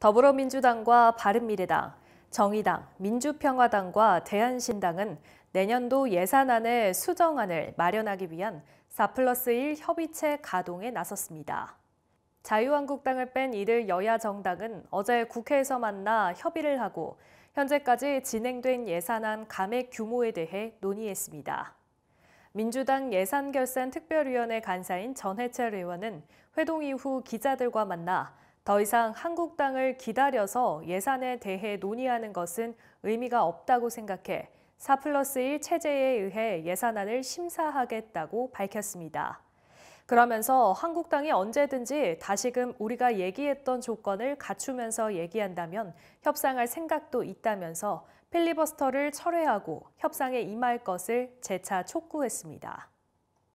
더불어민주당과 바른미래당, 정의당, 민주평화당과 대한신당은 내년도 예산안의 수정안을 마련하기 위한 4 플러스 1 협의체 가동에 나섰습니다. 자유한국당을 뺀 이들 여야 정당은 어제 국회에서 만나 협의를 하고 현재까지 진행된 예산안 감액 규모에 대해 논의했습니다. 민주당 예산결산 특별위원회 간사인 전해철 의원은 회동 이후 기자들과 만나 더 이상 한국당을 기다려서 예산에 대해 논의하는 것은 의미가 없다고 생각해 4 플러스 1 체제에 의해 예산안을 심사하겠다고 밝혔습니다. 그러면서 한국당이 언제든지 다시금 우리가 얘기했던 조건을 갖추면서 얘기한다면 협상할 생각도 있다면서 필리버스터를 철회하고 협상에 임할 것을 재차 촉구했습니다.